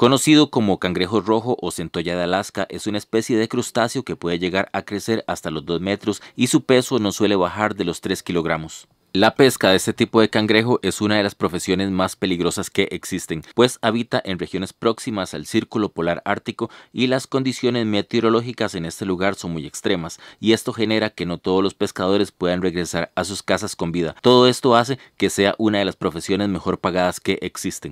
Conocido como cangrejo rojo o centolla de Alaska, es una especie de crustáceo que puede llegar a crecer hasta los 2 metros y su peso no suele bajar de los 3 kilogramos. La pesca de este tipo de cangrejo es una de las profesiones más peligrosas que existen, pues habita en regiones próximas al Círculo Polar Ártico y las condiciones meteorológicas en este lugar son muy extremas, y esto genera que no todos los pescadores puedan regresar a sus casas con vida. Todo esto hace que sea una de las profesiones mejor pagadas que existen.